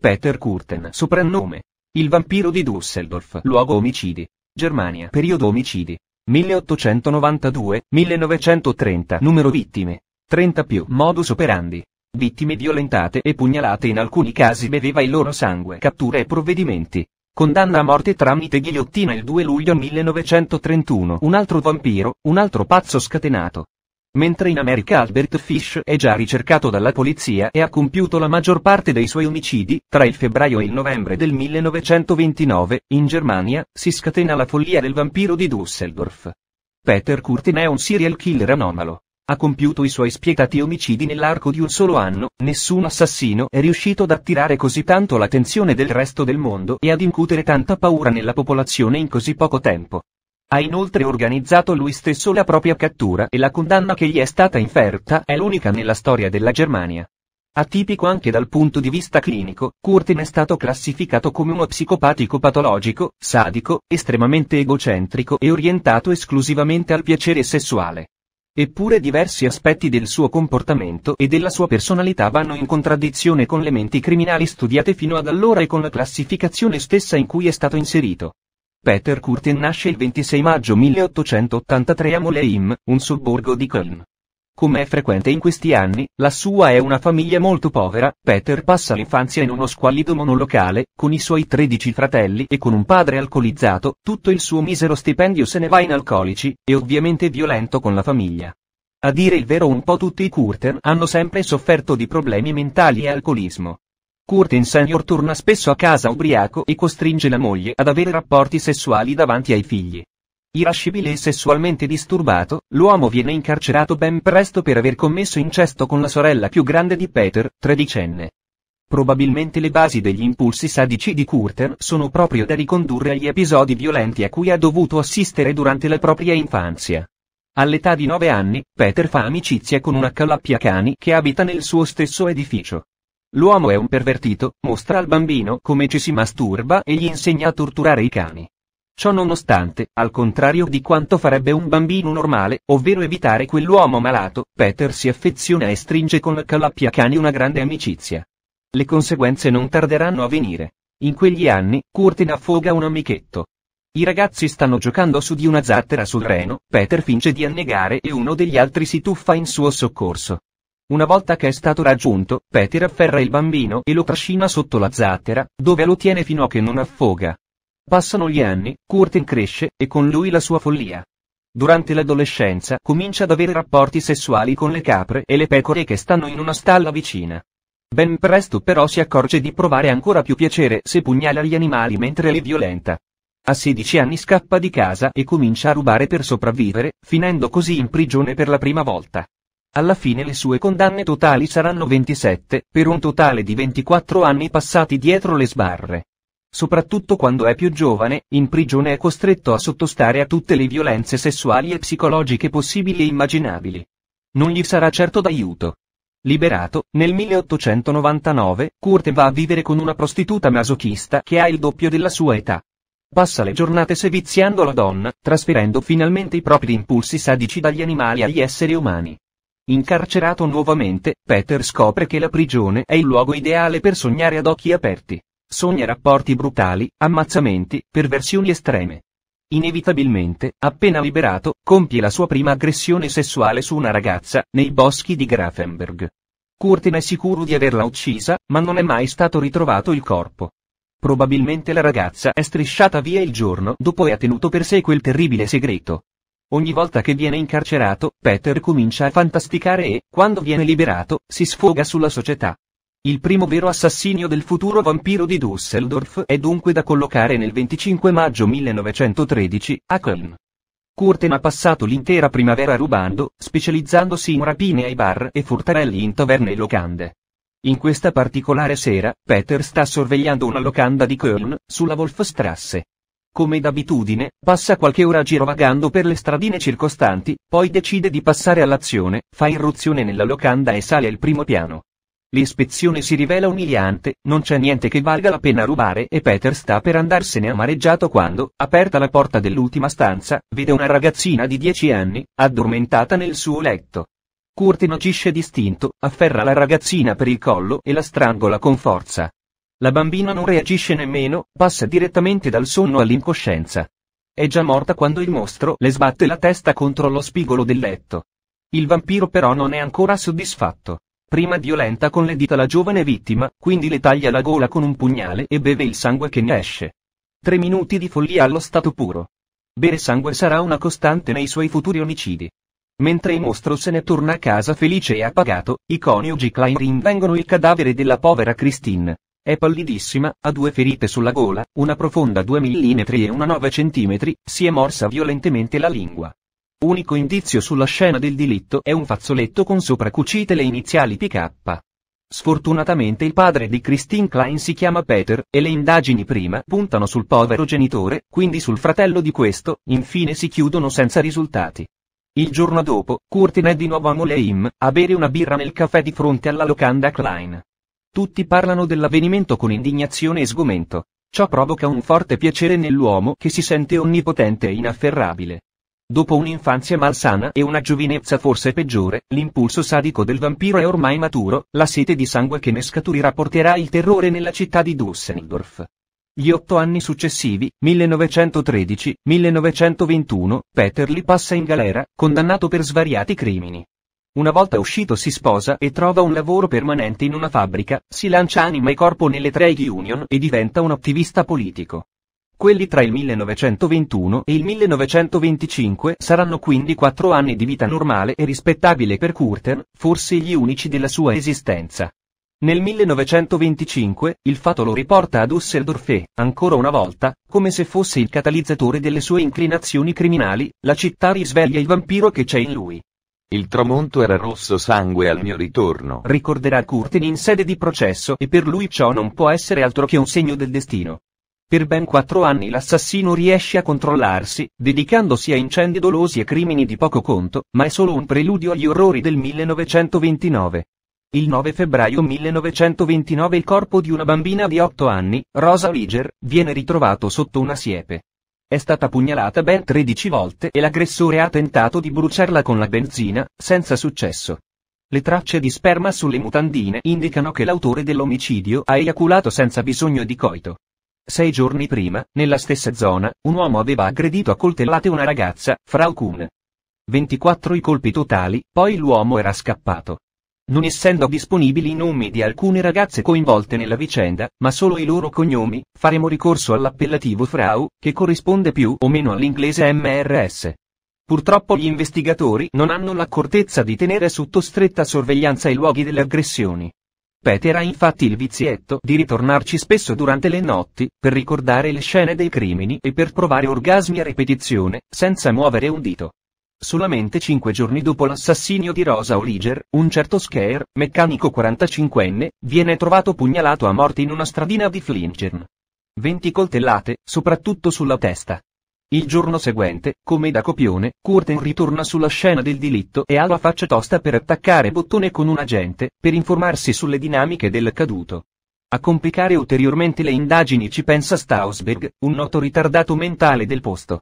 Peter Curten, soprannome. Il vampiro di Düsseldorf, luogo omicidi. Germania, periodo omicidi. 1892-1930, numero vittime. 30 più, modus operandi. Vittime violentate e pugnalate in alcuni casi beveva il loro sangue. Catture e provvedimenti. Condanna a morte tramite ghigliottina il 2 luglio 1931. Un altro vampiro, un altro pazzo scatenato. Mentre in America Albert Fish è già ricercato dalla polizia e ha compiuto la maggior parte dei suoi omicidi, tra il febbraio e il novembre del 1929, in Germania, si scatena la follia del vampiro di Düsseldorf. Peter Curtin è un serial killer anomalo. Ha compiuto i suoi spietati omicidi nell'arco di un solo anno, nessun assassino è riuscito ad attirare così tanto l'attenzione del resto del mondo e ad incutere tanta paura nella popolazione in così poco tempo. Ha inoltre organizzato lui stesso la propria cattura e la condanna che gli è stata inferta è l'unica nella storia della Germania. Atipico anche dal punto di vista clinico, Curtin è stato classificato come uno psicopatico patologico, sadico, estremamente egocentrico e orientato esclusivamente al piacere sessuale. Eppure diversi aspetti del suo comportamento e della sua personalità vanno in contraddizione con le menti criminali studiate fino ad allora e con la classificazione stessa in cui è stato inserito. Peter Curtin nasce il 26 maggio 1883 a Moleim, un sobborgo di Köln. Come è frequente in questi anni, la sua è una famiglia molto povera, Peter passa l'infanzia in uno squallido monolocale, con i suoi 13 fratelli e con un padre alcolizzato, tutto il suo misero stipendio se ne va in alcolici, e ovviamente violento con la famiglia. A dire il vero un po' tutti i Curten hanno sempre sofferto di problemi mentali e alcolismo. Curtin Senior torna spesso a casa ubriaco e costringe la moglie ad avere rapporti sessuali davanti ai figli. Irascibile e sessualmente disturbato, l'uomo viene incarcerato ben presto per aver commesso incesto con la sorella più grande di Peter, tredicenne. Probabilmente le basi degli impulsi sadici di Curtin sono proprio da ricondurre agli episodi violenti a cui ha dovuto assistere durante la propria infanzia. All'età di 9 anni, Peter fa amicizia con una calappia cani che abita nel suo stesso edificio. L'uomo è un pervertito, mostra al bambino come ci si masturba e gli insegna a torturare i cani. Ciò nonostante, al contrario di quanto farebbe un bambino normale, ovvero evitare quell'uomo malato, Peter si affeziona e stringe con la calappia cani una grande amicizia. Le conseguenze non tarderanno a venire. In quegli anni, Curtin affoga un amichetto. I ragazzi stanno giocando su di una zattera sul Reno, Peter finge di annegare e uno degli altri si tuffa in suo soccorso. Una volta che è stato raggiunto, Peter afferra il bambino e lo trascina sotto la zattera, dove lo tiene fino a che non affoga. Passano gli anni, Curtin cresce, e con lui la sua follia. Durante l'adolescenza comincia ad avere rapporti sessuali con le capre e le pecore che stanno in una stalla vicina. Ben presto però si accorge di provare ancora più piacere se pugnala gli animali mentre li violenta. A 16 anni scappa di casa e comincia a rubare per sopravvivere, finendo così in prigione per la prima volta. Alla fine le sue condanne totali saranno 27, per un totale di 24 anni passati dietro le sbarre. Soprattutto quando è più giovane, in prigione è costretto a sottostare a tutte le violenze sessuali e psicologiche possibili e immaginabili. Non gli sarà certo d'aiuto. Liberato, nel 1899, Kurt va a vivere con una prostituta masochista che ha il doppio della sua età. Passa le giornate seviziando la donna, trasferendo finalmente i propri impulsi sadici dagli animali agli esseri umani. Incarcerato nuovamente, Peter scopre che la prigione è il luogo ideale per sognare ad occhi aperti. Sogna rapporti brutali, ammazzamenti, perversioni estreme. Inevitabilmente, appena liberato, compie la sua prima aggressione sessuale su una ragazza, nei boschi di Grafenberg. Curtin è sicuro di averla uccisa, ma non è mai stato ritrovato il corpo. Probabilmente la ragazza è strisciata via il giorno dopo e ha tenuto per sé quel terribile segreto. Ogni volta che viene incarcerato, Peter comincia a fantasticare e, quando viene liberato, si sfoga sulla società. Il primo vero assassino del futuro vampiro di Düsseldorf è dunque da collocare nel 25 maggio 1913, a Köln. Curten ha passato l'intera primavera rubando, specializzandosi in rapine ai bar e furtarelli in taverne e locande. In questa particolare sera, Peter sta sorvegliando una locanda di Köln, sulla Wolfstrasse. Come d'abitudine, passa qualche ora girovagando per le stradine circostanti, poi decide di passare all'azione, fa irruzione nella locanda e sale al primo piano. L'ispezione si rivela umiliante, non c'è niente che valga la pena rubare e Peter sta per andarsene amareggiato quando, aperta la porta dell'ultima stanza, vede una ragazzina di 10 anni, addormentata nel suo letto. Curtin agisce distinto, afferra la ragazzina per il collo e la strangola con forza. La bambina non reagisce nemmeno, passa direttamente dal sonno all'incoscienza. È già morta quando il mostro le sbatte la testa contro lo spigolo del letto. Il vampiro però non è ancora soddisfatto. Prima violenta con le dita la giovane vittima, quindi le taglia la gola con un pugnale e beve il sangue che ne esce. Tre minuti di follia allo stato puro. Bere sangue sarà una costante nei suoi futuri omicidi. Mentre il mostro se ne torna a casa felice e appagato, i coniugi Klein rinvengono il cadavere della povera Christine. È pallidissima, ha due ferite sulla gola, una profonda 2 mm e una 9 cm, si è morsa violentemente la lingua. Unico indizio sulla scena del delitto è un fazzoletto con sopra cucite le iniziali PK. Sfortunatamente il padre di Christine Klein si chiama Peter, e le indagini prima puntano sul povero genitore, quindi sul fratello di questo, infine si chiudono senza risultati. Il giorno dopo, Curtin è di nuovo a Moleim, a bere una birra nel caffè di fronte alla locanda Klein. Tutti parlano dell'avvenimento con indignazione e sgomento. Ciò provoca un forte piacere nell'uomo che si sente onnipotente e inafferrabile. Dopo un'infanzia malsana e una giovinezza forse peggiore, l'impulso sadico del vampiro è ormai maturo, la sete di sangue che ne scaturirà porterà il terrore nella città di Düsseldorf. Gli otto anni successivi, 1913-1921, Peter li passa in galera, condannato per svariati crimini. Una volta uscito si sposa e trova un lavoro permanente in una fabbrica, si lancia anima e corpo nelle trade union e diventa un attivista politico. Quelli tra il 1921 e il 1925 saranno quindi quattro anni di vita normale e rispettabile per Curten, forse gli unici della sua esistenza. Nel 1925, il fatto lo riporta a Düsseldorf e, ancora una volta, come se fosse il catalizzatore delle sue inclinazioni criminali, la città risveglia il vampiro che c'è in lui. Il tramonto era rosso sangue al mio ritorno. Ricorderà Curtin in sede di processo e per lui ciò non può essere altro che un segno del destino. Per ben quattro anni l'assassino riesce a controllarsi, dedicandosi a incendi dolosi e crimini di poco conto, ma è solo un preludio agli orrori del 1929. Il 9 febbraio 1929 il corpo di una bambina di otto anni, Rosa Liger, viene ritrovato sotto una siepe. È stata pugnalata ben 13 volte e l'aggressore ha tentato di bruciarla con la benzina, senza successo. Le tracce di sperma sulle mutandine indicano che l'autore dell'omicidio ha eiaculato senza bisogno di coito. Sei giorni prima, nella stessa zona, un uomo aveva aggredito a coltellate una ragazza, Frau Kuhn. 24 i colpi totali, poi l'uomo era scappato non essendo disponibili i nomi di alcune ragazze coinvolte nella vicenda, ma solo i loro cognomi, faremo ricorso all'appellativo Frau, che corrisponde più o meno all'inglese MRS. Purtroppo gli investigatori non hanno l'accortezza di tenere sotto stretta sorveglianza i luoghi delle aggressioni. Peter ha infatti il vizietto di ritornarci spesso durante le notti, per ricordare le scene dei crimini e per provare orgasmi a ripetizione, senza muovere un dito. Solamente cinque giorni dopo l'assassinio di Rosa Oliger, un certo Scare, meccanico 45enne, viene trovato pugnalato a morte in una stradina di Flingern. 20 coltellate, soprattutto sulla testa. Il giorno seguente, come da copione, Curten ritorna sulla scena del delitto e ha la faccia tosta per attaccare Bottone con un agente, per informarsi sulle dinamiche del caduto. A complicare ulteriormente le indagini ci pensa Stausberg, un noto ritardato mentale del posto.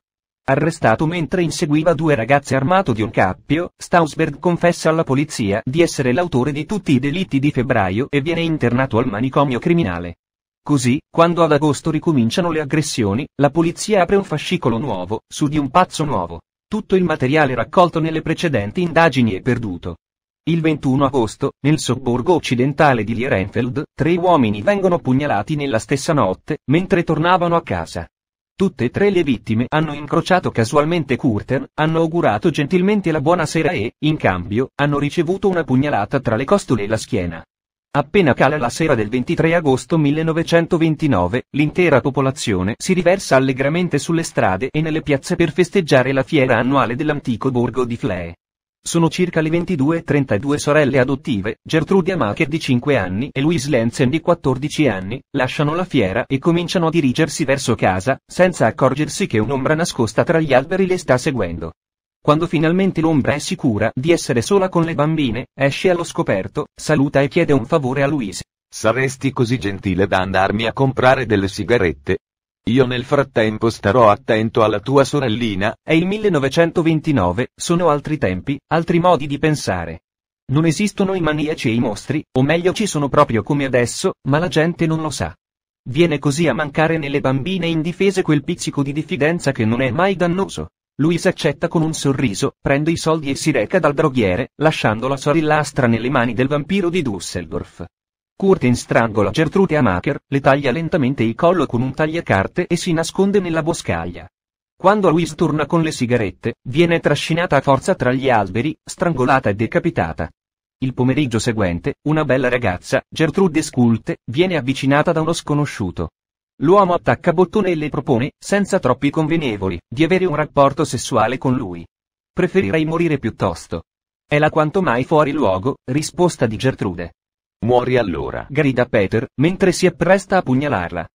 Arrestato mentre inseguiva due ragazze armato di un cappio, Stausberg confessa alla polizia di essere l'autore di tutti i delitti di febbraio e viene internato al manicomio criminale. Così, quando ad agosto ricominciano le aggressioni, la polizia apre un fascicolo nuovo, su di un pazzo nuovo. Tutto il materiale raccolto nelle precedenti indagini è perduto. Il 21 agosto, nel sobborgo occidentale di Lierenfeld, tre uomini vengono pugnalati nella stessa notte, mentre tornavano a casa. Tutte e tre le vittime hanno incrociato casualmente Curter, hanno augurato gentilmente la buonasera e, in cambio, hanno ricevuto una pugnalata tra le costole e la schiena. Appena cala la sera del 23 agosto 1929, l'intera popolazione si riversa allegramente sulle strade e nelle piazze per festeggiare la fiera annuale dell'antico borgo di Flee. Sono circa le 22-32 sorelle adottive, Gertrude Amacher di 5 anni e Louise Lenzen di 14 anni, lasciano la fiera e cominciano a dirigersi verso casa, senza accorgersi che un'ombra nascosta tra gli alberi le sta seguendo. Quando finalmente l'ombra è sicura di essere sola con le bambine, esce allo scoperto, saluta e chiede un favore a Louise. Saresti così gentile da andarmi a comprare delle sigarette? Io nel frattempo starò attento alla tua sorellina, è il 1929, sono altri tempi, altri modi di pensare. Non esistono i maniaci e i mostri, o meglio ci sono proprio come adesso, ma la gente non lo sa. Viene così a mancare nelle bambine indifese quel pizzico di diffidenza che non è mai dannoso. Lui accetta con un sorriso, prende i soldi e si reca dal droghiere, lasciando la sorellastra nelle mani del vampiro di Dusseldorf. Curtin strangola Gertrude Amaker, le taglia lentamente il collo con un tagliacarte e si nasconde nella boscaglia. Quando Louise torna con le sigarette, viene trascinata a forza tra gli alberi, strangolata e decapitata. Il pomeriggio seguente, una bella ragazza, Gertrude Sculte, viene avvicinata da uno sconosciuto. L'uomo attacca bottone e le propone, senza troppi convenevoli, di avere un rapporto sessuale con lui. Preferirei morire piuttosto. È la quanto mai fuori luogo, risposta di Gertrude. Muori allora, grida Peter, mentre si appresta a pugnalarla.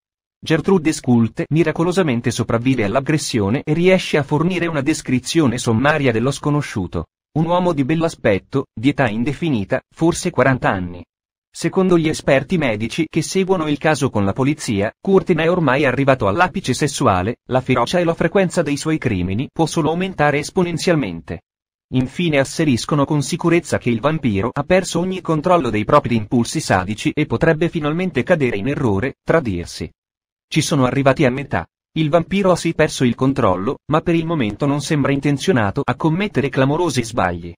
Gertrude Sculte miracolosamente sopravvive all'aggressione e riesce a fornire una descrizione sommaria dello sconosciuto. Un uomo di bell'aspetto, di età indefinita, forse 40 anni. Secondo gli esperti medici che seguono il caso con la polizia, Curtin è ormai arrivato all'apice sessuale, la ferocia e la frequenza dei suoi crimini può solo aumentare esponenzialmente. Infine asseriscono con sicurezza che il vampiro ha perso ogni controllo dei propri impulsi sadici e potrebbe finalmente cadere in errore, tradirsi. Ci sono arrivati a metà. Il vampiro ha sì perso il controllo, ma per il momento non sembra intenzionato a commettere clamorosi sbagli.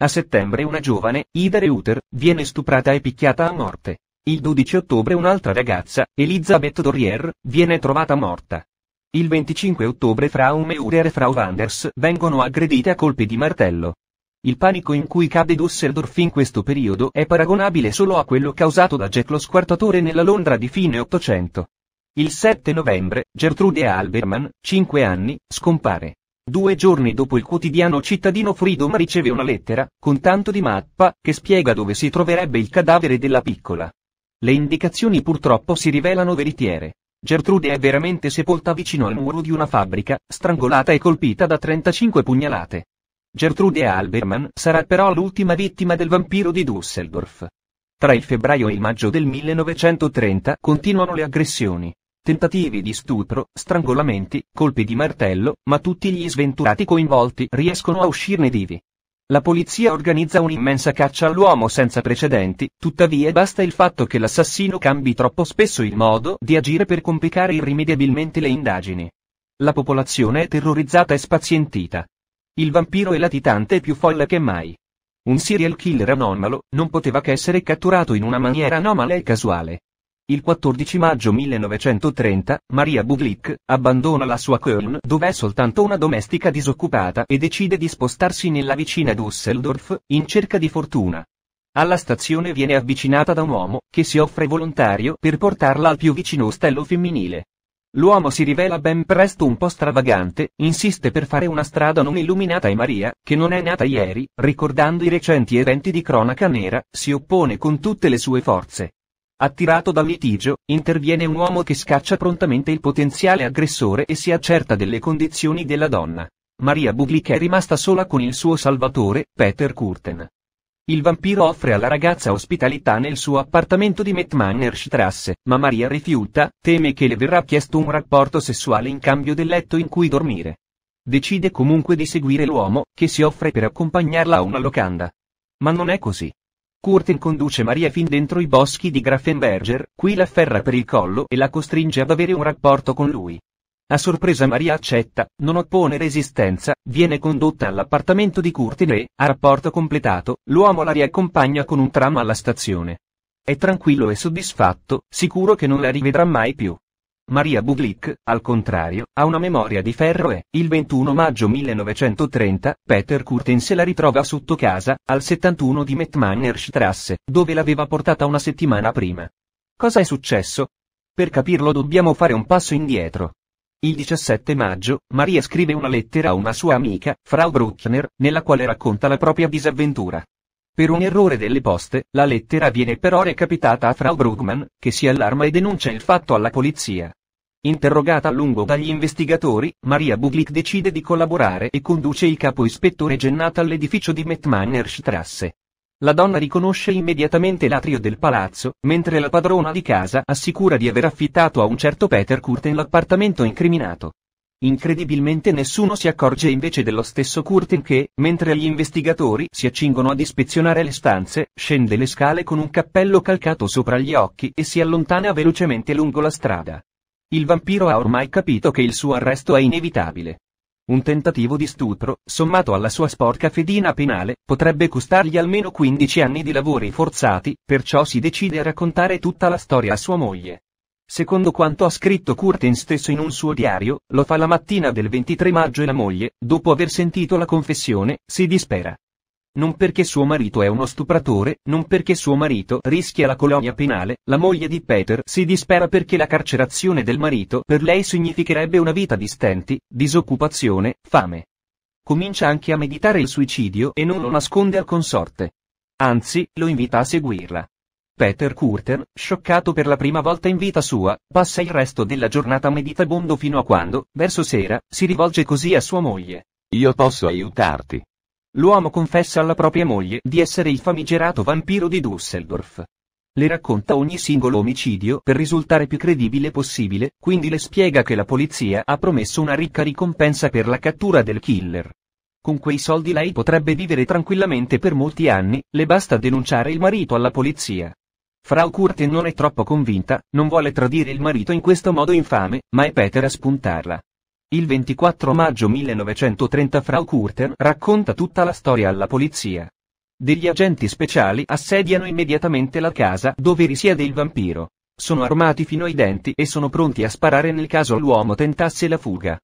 A settembre una giovane, Ida Reuter, viene stuprata e picchiata a morte. Il 12 ottobre un'altra ragazza, Elizabeth Dorrier, viene trovata morta. Il 25 ottobre Frau Meurer e Frau Wanders vengono aggredite a colpi di martello. Il panico in cui cade Dusseldorf in questo periodo è paragonabile solo a quello causato da Jack lo squartatore nella Londra di fine Ottocento. Il 7 novembre, Gertrude Alberman, 5 anni, scompare. Due giorni dopo il quotidiano cittadino Freedom riceve una lettera, con tanto di mappa, che spiega dove si troverebbe il cadavere della piccola. Le indicazioni purtroppo si rivelano veritiere. Gertrude è veramente sepolta vicino al muro di una fabbrica, strangolata e colpita da 35 pugnalate. Gertrude Alberman sarà però l'ultima vittima del vampiro di Düsseldorf. Tra il febbraio e il maggio del 1930 continuano le aggressioni. Tentativi di stupro, strangolamenti, colpi di martello, ma tutti gli sventurati coinvolti riescono a uscirne vivi. La polizia organizza un'immensa caccia all'uomo senza precedenti, tuttavia basta il fatto che l'assassino cambi troppo spesso il modo di agire per complicare irrimediabilmente le indagini. La popolazione è terrorizzata e spazientita. Il vampiro è latitante e più folle che mai. Un serial killer anomalo non poteva che essere catturato in una maniera anomala e casuale. Il 14 maggio 1930, Maria Bublik abbandona la sua Köln dove è soltanto una domestica disoccupata e decide di spostarsi nella vicina Düsseldorf, in cerca di fortuna. Alla stazione viene avvicinata da un uomo, che si offre volontario per portarla al più vicino ostello femminile. L'uomo si rivela ben presto un po' stravagante, insiste per fare una strada non illuminata e Maria, che non è nata ieri, ricordando i recenti eventi di cronaca nera, si oppone con tutte le sue forze. Attirato dal litigio, interviene un uomo che scaccia prontamente il potenziale aggressore e si accerta delle condizioni della donna. Maria Bublik è rimasta sola con il suo salvatore, Peter Curten. Il vampiro offre alla ragazza ospitalità nel suo appartamento di Metmanerstrasse, ma Maria rifiuta, teme che le verrà chiesto un rapporto sessuale in cambio del letto in cui dormire. Decide comunque di seguire l'uomo, che si offre per accompagnarla a una locanda. Ma non è così. Curtin conduce Maria fin dentro i boschi di Grafenberger, qui la afferra per il collo e la costringe ad avere un rapporto con lui. A sorpresa Maria accetta, non oppone resistenza, viene condotta all'appartamento di Curtin e, a rapporto completato, l'uomo la riaccompagna con un tram alla stazione. È tranquillo e soddisfatto, sicuro che non la rivedrà mai più. Maria Bublik, al contrario, ha una memoria di ferro e, il 21 maggio 1930, Peter se la ritrova sotto casa, al 71 di Metmanerstrasse, dove l'aveva portata una settimana prima. Cosa è successo? Per capirlo dobbiamo fare un passo indietro. Il 17 maggio, Maria scrive una lettera a una sua amica, Frau Bruckner, nella quale racconta la propria disavventura. Per un errore delle poste, la lettera viene però recapitata a Frau Brugman, che si allarma e denuncia il fatto alla polizia. Interrogata a lungo dagli investigatori, Maria Buglik decide di collaborare e conduce il capo ispettore Gennata all'edificio di Mettmanner Strasse. La donna riconosce immediatamente l'atrio del palazzo, mentre la padrona di casa assicura di aver affittato a un certo Peter Curten l'appartamento incriminato. Incredibilmente nessuno si accorge invece dello stesso Curtin che, mentre gli investigatori si accingono ad ispezionare le stanze, scende le scale con un cappello calcato sopra gli occhi e si allontana velocemente lungo la strada. Il vampiro ha ormai capito che il suo arresto è inevitabile. Un tentativo di stupro, sommato alla sua sporca fedina penale, potrebbe costargli almeno 15 anni di lavori forzati, perciò si decide a raccontare tutta la storia a sua moglie. Secondo quanto ha scritto Curtin stesso in un suo diario, lo fa la mattina del 23 maggio e la moglie, dopo aver sentito la confessione, si dispera. Non perché suo marito è uno stupratore, non perché suo marito rischia la colonia penale, la moglie di Peter si dispera perché la carcerazione del marito per lei significherebbe una vita di stenti, disoccupazione, fame. Comincia anche a meditare il suicidio e non lo nasconde al consorte. Anzi, lo invita a seguirla. Peter Curter, scioccato per la prima volta in vita sua, passa il resto della giornata meditabondo fino a quando, verso sera, si rivolge così a sua moglie. Io posso aiutarti. L'uomo confessa alla propria moglie di essere il famigerato vampiro di Dusseldorf. Le racconta ogni singolo omicidio per risultare più credibile possibile, quindi le spiega che la polizia ha promesso una ricca ricompensa per la cattura del killer. Con quei soldi lei potrebbe vivere tranquillamente per molti anni, le basta denunciare il marito alla polizia. Frau Curte non è troppo convinta, non vuole tradire il marito in questo modo infame, ma è Peter a spuntarla. Il 24 maggio 1930 Frau Kurten racconta tutta la storia alla polizia. Degli agenti speciali assediano immediatamente la casa dove risiede il vampiro. Sono armati fino ai denti e sono pronti a sparare nel caso l'uomo tentasse la fuga.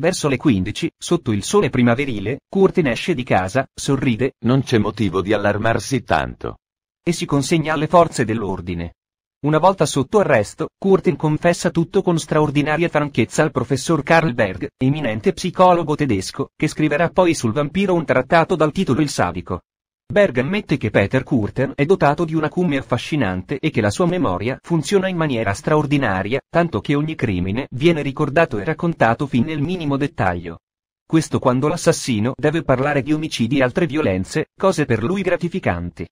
Verso le 15, sotto il sole primaverile, Kurten esce di casa, sorride. Non c'è motivo di allarmarsi tanto e si consegna alle forze dell'ordine. Una volta sotto arresto, Curtin confessa tutto con straordinaria franchezza al professor Karl Berg, eminente psicologo tedesco, che scriverà poi sul vampiro un trattato dal titolo Il Savico. Berg ammette che Peter Curtin è dotato di una cume affascinante e che la sua memoria funziona in maniera straordinaria, tanto che ogni crimine viene ricordato e raccontato fin nel minimo dettaglio. Questo quando l'assassino deve parlare di omicidi e altre violenze, cose per lui gratificanti.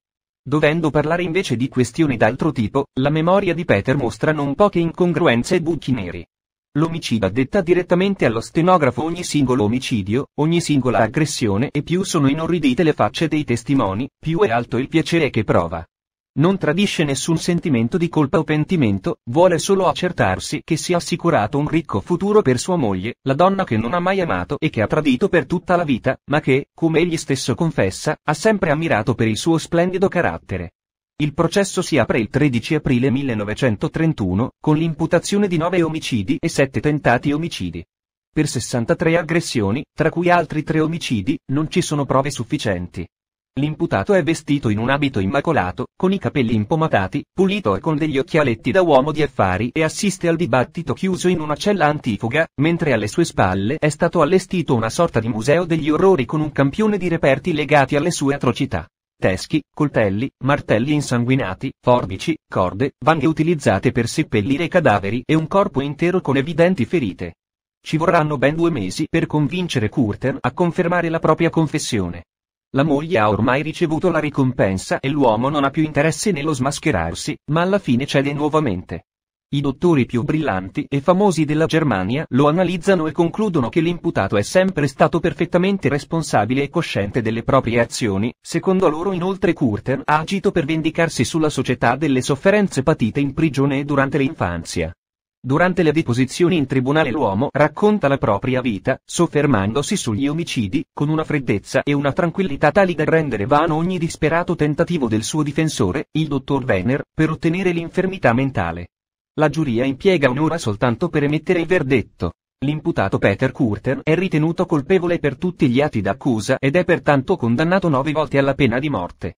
Dovendo parlare invece di questioni d'altro tipo, la memoria di Peter mostra non poche incongruenze e buchi neri. L'omicida detta direttamente allo stenografo ogni singolo omicidio, ogni singola aggressione e più sono inorridite le facce dei testimoni, più è alto il piacere che prova. Non tradisce nessun sentimento di colpa o pentimento, vuole solo accertarsi che sia assicurato un ricco futuro per sua moglie, la donna che non ha mai amato e che ha tradito per tutta la vita, ma che, come egli stesso confessa, ha sempre ammirato per il suo splendido carattere. Il processo si apre il 13 aprile 1931, con l'imputazione di nove omicidi e sette tentati omicidi. Per 63 aggressioni, tra cui altri tre omicidi, non ci sono prove sufficienti. L'imputato è vestito in un abito immacolato, con i capelli impomatati, pulito e con degli occhialetti da uomo di affari e assiste al dibattito chiuso in una cella antifuga, mentre alle sue spalle è stato allestito una sorta di museo degli orrori con un campione di reperti legati alle sue atrocità. Teschi, coltelli, martelli insanguinati, forbici, corde, vanghe utilizzate per seppellire i cadaveri e un corpo intero con evidenti ferite. Ci vorranno ben due mesi per convincere Curten a confermare la propria confessione. La moglie ha ormai ricevuto la ricompensa e l'uomo non ha più interesse nello smascherarsi, ma alla fine cede nuovamente. I dottori più brillanti e famosi della Germania lo analizzano e concludono che l'imputato è sempre stato perfettamente responsabile e cosciente delle proprie azioni, secondo loro inoltre Curten ha agito per vendicarsi sulla società delle sofferenze patite in prigione e durante l'infanzia. Durante le deposizioni in tribunale l'uomo racconta la propria vita, soffermandosi sugli omicidi, con una freddezza e una tranquillità tali da rendere vano ogni disperato tentativo del suo difensore, il dottor Venner, per ottenere l'infermità mentale. La giuria impiega un'ora soltanto per emettere il verdetto. L'imputato Peter Kurter è ritenuto colpevole per tutti gli atti d'accusa ed è pertanto condannato nove volte alla pena di morte.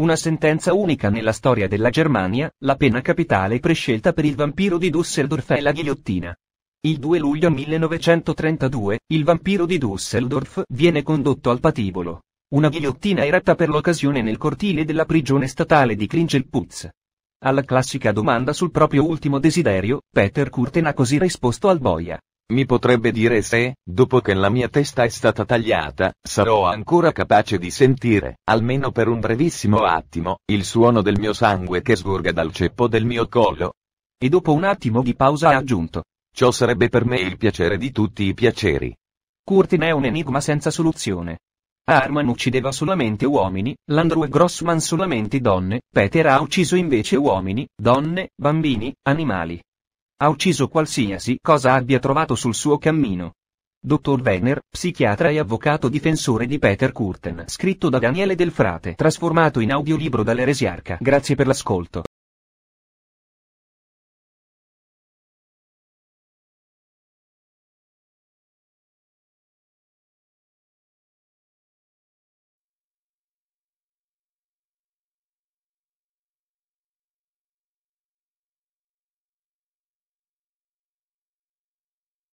Una sentenza unica nella storia della Germania, la pena capitale prescelta per il vampiro di Düsseldorf è la ghigliottina. Il 2 luglio 1932, il vampiro di Düsseldorf viene condotto al patibolo. Una ghigliottina eretta per l'occasione nel cortile della prigione statale di Kringelputz. Alla classica domanda sul proprio ultimo desiderio, Peter Curten ha così risposto al boia. Mi potrebbe dire se, dopo che la mia testa è stata tagliata, sarò ancora capace di sentire, almeno per un brevissimo attimo, il suono del mio sangue che sgorga dal ceppo del mio collo. E dopo un attimo di pausa ha aggiunto. Ciò sarebbe per me il piacere di tutti i piaceri. Curtin è un enigma senza soluzione. Harman uccideva solamente uomini, Landru e Grossman solamente donne, Peter ha ucciso invece uomini, donne, bambini, animali. Ha ucciso qualsiasi cosa abbia trovato sul suo cammino. Dottor Werner, psichiatra e avvocato difensore di Peter Curten, scritto da Daniele Del Frate, trasformato in audiolibro dall'Eresiarca. Grazie per l'ascolto.